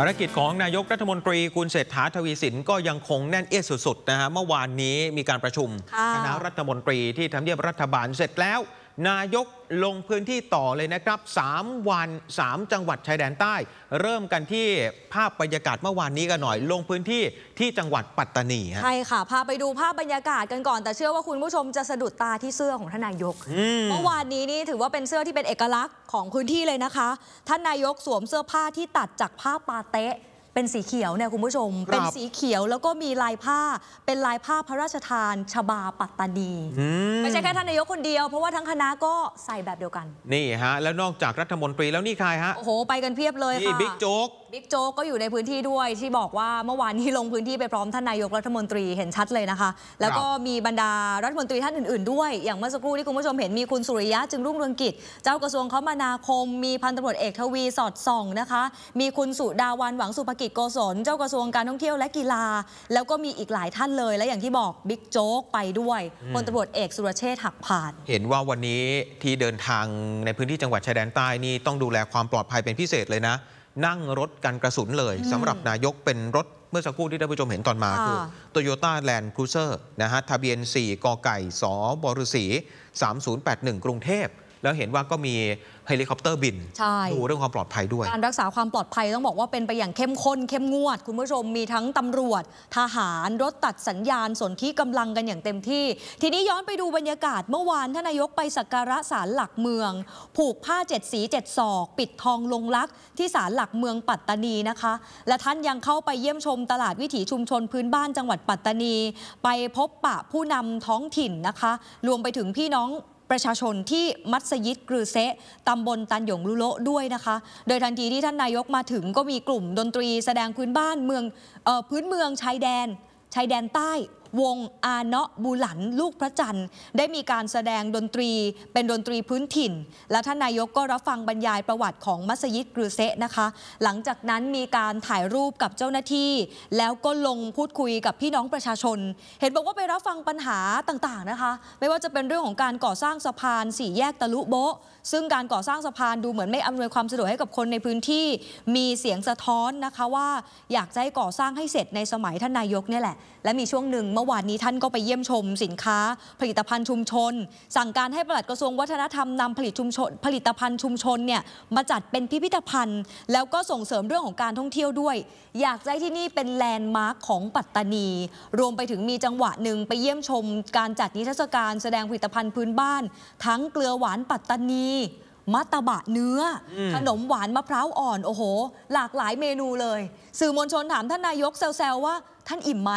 ภารกิจของนายกรัฐมนตรี คุณเศรษฐาทวีสินก็ยังคงแน่นเอียดสุดๆ นะฮะเมื่อวานนี้มีการประชุมคณะรัฐมนตรีที่ทำเนียบรัฐบาลเสร็จแล้วนายกลงพื้นที่ต่อเลยนะครับ 3 วัน 3 จังหวัด ชายแดนใต้ เริ่มกันที่ภาพบรรยากาศเมื่อวานนี้กันหน่อยลงพื้นที่ที่จังหวัดปัตตานีใช่ค่ะ พาไปดูภาพบรรยากาศกันก่อน แต่เชื่อว่าคุณผู้ชมจะสะดุดตาที่เสื้อของ ท่านนายกเมื่อวานนี้นี่ถือว่าเป็นเสื้อที่เป็นเอกลักษณ์ของพื้นที่เลยนะคะ ท่านนายกสวมเสื้อผ้าที่ตัดจากผ้าปาเต๊ะเป็นสีเขียวเนี่ยคุณผู้ชม เป็นสีเขียวแล้วก็มีลายผ้าเป็นลายผ้าพระราชทานฉบาปัตตานี ไม่ใช่แค่ท่านนายกคนเดียวเพราะว่าทั้งคณะก็ใส่แบบเดียวกัน นี่ฮะ แล้วนอกจากรัฐมนตรีแล้วนี่ใครฮะ โอ้โหไปกันเพียบเลยค่ะนี่บิ๊กโจ๊กบิ๊กโจ๊กก็อยู่ในพื้นที่ด้วยที่บอกว่าเมื่อวานนี้ลงพื้นที่ไปพร้อมท่านนายกรัฐมนตรีเห็นชัดเลยนะคะ แล้วก็มีบรรดารัฐมนตรีท่านอื่นๆ ด้วยอย่างเมื่อสักครู่ที่คุณผู้ชมเห็นมีคุณสุริยะจึงรุ่งเรืองกิจ เจ้ากระทรวงคมนาคมมีพันตำรวจเอกทวีสอดส่องนะคะมีคุณสุดาวันหวังสุภกิจโกศลเจ้ากระทรวงการท่องเที่ยวและกีฬา แล้วก็มีอีกหลายท่านเลย และอย่างที่บอกบิ๊กโจ๊กไปด้วยพลตำรวจเอกสุรเชษฐ์หักผ่าน เห็นว่าวันนี้ที่เดินทางในพื้นที่จังหวัดชายแดนใต้นี่ต้องดูแลความปลอดภัยเป็นพิเศษเลยนะนั่งรถกันกระสุนเลยสำหรับนายกเป็นรถเมื่อสักครู่ที่ท่านผู้ชมเห็นตอนมาคือ Toyota Land Cruiser นะฮะทะเบียน 4กไก่สบฤษี 3081 กรุงเทพแล้วเห็นว่าก็มีเฮลิคอปเตอร์บินดูเรื่องความปลอดภัยด้วย การรักษาความปลอดภัย ต้องบอกว่าเป็นไปอย่างเข้มข้นเข้มงวด คุณผู้ชมมีทั้งตำรวจ ทหารรถตัดสัญญาณ สนที่กำลังกันอย่างเต็มที่ ทีนี้ย้อนไปดูบรรยากาศ เมื่อวานท่านนายกไปสักการะศาลหลักเมือง ผูกผ้าเจ็ดสีเจ็ดศอกปิดทองลงลักที่ศาลหลักเมืองปัตตานีนะคะ และท่านยังเข้าไปเยี่ยมชมตลาดวิถีชุมชนพื้นบ้านจังหวัดปัตตานี ไปพบปะผู้นำท้องถิ่นนะคะ รวมไปถึงพี่น้องประชาชนที่มัสยิดกรือเซะตำบลตันหยงลุโลด้วยนะคะ โดยทันทีที่ท่านนายกมาถึงก็มีกลุ่มดนตรีแสดงพื้นบ้านเมืองออพื้นเมืองชายแดน ชายแดนใต้วงอาเนาะบูหลัน ลูกพระจันทร์ ได้มีการแสดงดนตรีเป็นดนตรีพื้นถิ่น และท่านนายกก็รับฟังบรรยายประวัติของมัสยิดกรือเซนะคะ หลังจากนั้นมีการถ่ายรูปกับเจ้าหน้าที่ แล้วก็ลงพูดคุยกับพี่น้องประชาชน เห็นบอกว่าไปรับฟังปัญหาต่างๆนะคะ ไม่ว่าจะเป็นเรื่องของการก่อสร้างสะพานสี่แยกตะลุโบะซึ่งการก่อสร้างสะพานดูเหมือนไม่อำนวยความสะดวกให้กับคนในพื้นที่ มีเสียงสะท้อนนะคะว่าอยากจะให้ก่อสร้างให้เสร็จในสมัยท่านนายกเนี่ยแหละและมีช่วงหนึ่งมื่อวานนี้ท่านก็ไปเยี่ยมชมสินค้า ผลิตภัณฑ์ชุมชน สั่งการให้ปลัดกระทรวงวัฒนธรรมนำผลิตชุมชน ผลิตภัณฑ์ชุมชนเนี่ยมาจัดเป็นพิพิธภัณฑ์ แล้วก็ส่งเสริมเรื่องของการท่องเที่ยวด้วย อยากให้ที่นี่เป็นแลนด์มาร์คของปัตตานี รวมไปถึงมีจังหวะหนึ่งไปเยี่ยมชม การจัดนิทรรศการแสดงผลิตภัณฑ์พื้นบ้าน ทั้งเกลือหวานปัตตานีมัตตบะเนื้อขนมหวานมะพร้าวอ่อนโอ้โห หลากหลายเมนูเลย สื่อมวลชนถามท่านนายกแซวๆว่าท่านอิ่มไหม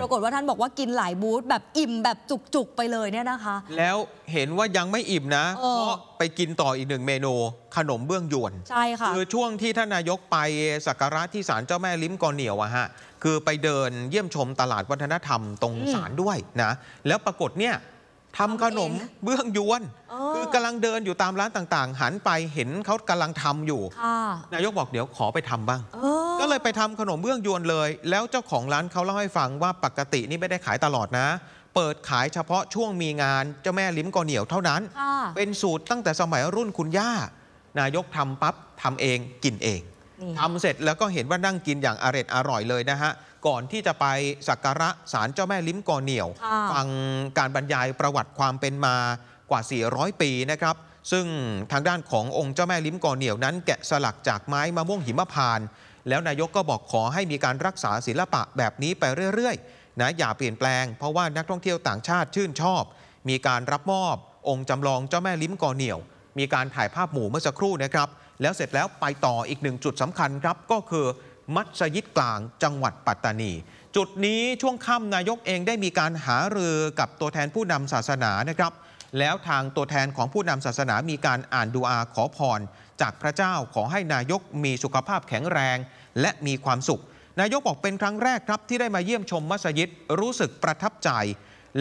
ปรากฏว่าท่านบอกว่ากินหลายบูธแบบอิ่มแบบจุกๆไปเลยเนี่ยนะคะ แล้วเห็นว่ายังไม่อิ่มนะ เพราะไปกินต่ออีกหนึ่งเมนูขนมเบื้องยวน ใช่ค่ะ คือช่วงที่ท่านนายกไปสักการะที่ศาลเจ้าแม่ลิ้มกอเหนียวอะฮะคือไปเดินเยี่ยมชมตลาดวัฒนธรรมตรงศาลด้วยนะ แล้วปรากฏเนี่ยทำขนมเบื้องยวน คือกำลังเดินอยู่ตามร้านต่างๆหันไปเห็นเขากำลังทำอยู่นายกบอกเดี๋ยวขอไปทำบ้างก็เลยไปทำขนมเบื้องยวนเลย แล้วเจ้าของร้านเขาเล่าให้ฟังว่าปกตินี่ไม่ได้ขายตลอดนะ เปิดขายเฉพาะช่วงมีงาน เจ้าแม่ลิ้มกอเหนียวเท่านั้น เป็นสูตรตั้งแต่สมัยรุ่นคุณย่า นายกทำปั๊บทำเอง กินเองทำเสร็จแล้วก็เห็นว่านั่งกินอย่างอร็ดอร่อยเลยนะฮะ ก่อนที่จะไปสักการะศาลเจ้าแม่ลิ้มกอเหนียว ฟังการบรรยายประวัติความเป็นมากว่า 400 ปีนะครับ ซึ่งทางด้านขององค์เจ้าแม่ลิ้มกอเหนียวนั้นแกะสลักจากไม้มะม่วงหิมพานแล้วนายกก็บอกขอให้มีการรักษาศิลปะแบบนี้ไปเรื่อยๆนะอย่าเปลี่ยนแปลง เพราะว่านักท่องเที่ยวต่างชาติชื่นชอบ มีการรับมอบองค์จำลองเจ้าแม่ลิ้มกอเหนี่ยว มีการถ่ายภาพหมู่เมื่อสักครู่นะครับ แล้วเสร็จแล้วไปต่ออีกหนึ่งจุดสำคัญครับก็คือมัสยิดกลางจังหวัดปัตตานี จุดนี้ช่วงค่ำนายกเองได้มีการหารือกับตัวแทนผู้นำศาสนานะครับแล้วทางตัวแทนของผู้นำศาสนามีการอ่านดูอาขอพร จากพระเจ้าขอให้นายกมีสุขภาพแข็งแรงและมีความสุข นายกบอกเป็นครั้งแรกครับ ที่ได้มาเยี่ยมชมมัสยิดรู้สึกประทับใจ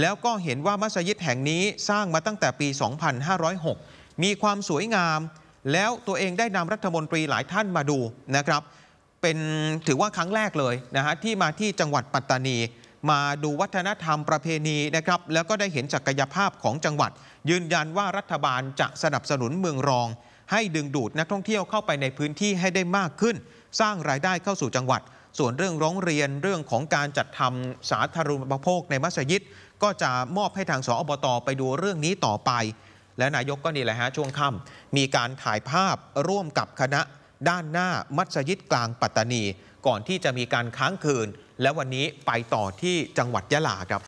แล้วก็เห็นว่ามัสยิดแห่งนี้สร้างมาตั้งแต่ปี 2506 มีความสวยงาม แล้วตัวเองได้นำรัฐมนตรีหลายท่านมาดูนะครับเป็นถือว่าครั้งแรกเลยนะฮะที่มาที่จังหวัดปัตตานีมาดูวัฒนธรรมประเพณีนะครับ แล้วก็ได้เห็นศักยภาพของจังหวัด ยืนยันว่ารัฐบาลจะสนับสนุนเมืองรอง ให้ดึงดูดนักท่องเที่ยวเข้าไปในพื้นที่ให้ได้มากขึ้น สร้างรายได้เข้าสู่จังหวัด ส่วนเรื่องร้องเรียนเรื่องของการจัดทำสาธารณูปโภคในมัสยิด ก็จะมอบให้ทางสอบตไปดูเรื่องนี้ต่อไป และนายกก็นี่แหละฮะช่วงค่ำมีการถ่ายภาพ ร่วมกับคณะ ด้านหน้ามัสยิดกลางปัตตานี ก่อนที่จะมีการค้างคืนและวันนี้ไปต่อที่จังหวัดยะลาครับ